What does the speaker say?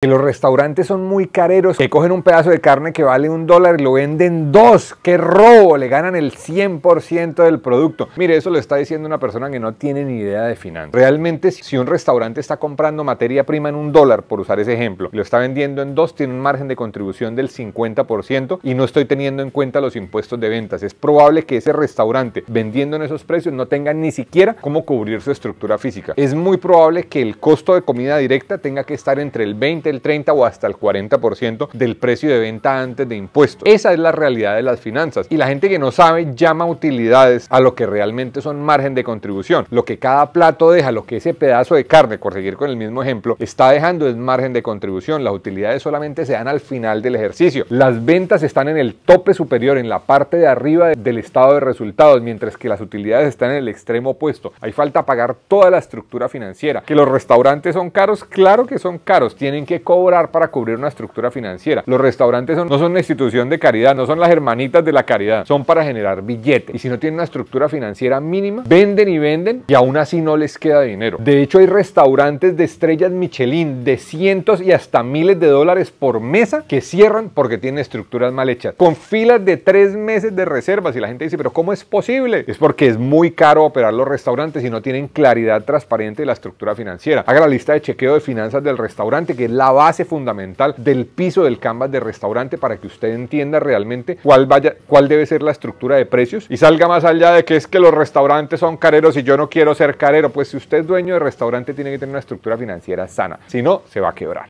que los restaurantes son muy careros, que cogen un pedazo de carne que vale un dólar y lo venden dos. ¡Qué robo! Le ganan el 100% del producto. Mire, eso lo está diciendo una persona que no tiene ni idea de finanzas. Realmente, si un restaurante está comprando materia prima en un dólar, por usar ese ejemplo, lo está vendiendo en dos, tiene un margen de contribución del 50% y no estoy teniendo en cuenta los impuestos de ventas. Es probable que ese restaurante vendiendo en esos precios no tenga ni siquiera cómo cubrir su estructura física. Es muy probable que el costo de comida directa tenga que estar entre el 20 el 30 o hasta el 40% del precio de venta antes de impuestos. Esa es la realidad de las finanzas y la gente que no sabe llama utilidades a lo que realmente son margen de contribución. Lo que cada plato deja, lo que ese pedazo de carne, por seguir con el mismo ejemplo, está dejando es margen de contribución. Las utilidades solamente se dan al final del ejercicio. Las ventas están en el tope superior, en la parte de arriba del estado de resultados, mientras que las utilidades están en el extremo opuesto. Hay falta pagar toda la estructura financiera. Que los restaurantes son caros, claro que son caros. Tienen que cobrar para cubrir una estructura financiera. Los restaurantes no son una institución de caridad, no son las hermanitas de la caridad, son para generar billetes. Y si no tienen una estructura financiera mínima, venden y venden y aún así no les queda dinero. De hecho, hay restaurantes de estrellas Michelin de cientos y hasta miles de dólares por mesa que cierran porque tienen estructuras mal hechas, con filas de tres meses de reservas. Y la gente dice, pero ¿cómo es posible? Es porque es muy caro operar los restaurantes y no tienen claridad transparente de la estructura financiera. Haga la lista de chequeo de finanzas del restaurante, que es la base fundamental del piso del canvas de restaurante para que usted entienda realmente cuál, vaya, cuál debe ser la estructura de precios y salga más allá de que es que los restaurantes son careros y yo no quiero ser carero. Pues si usted es dueño de restaurante tiene que tener una estructura financiera sana, si no, se va a quebrar.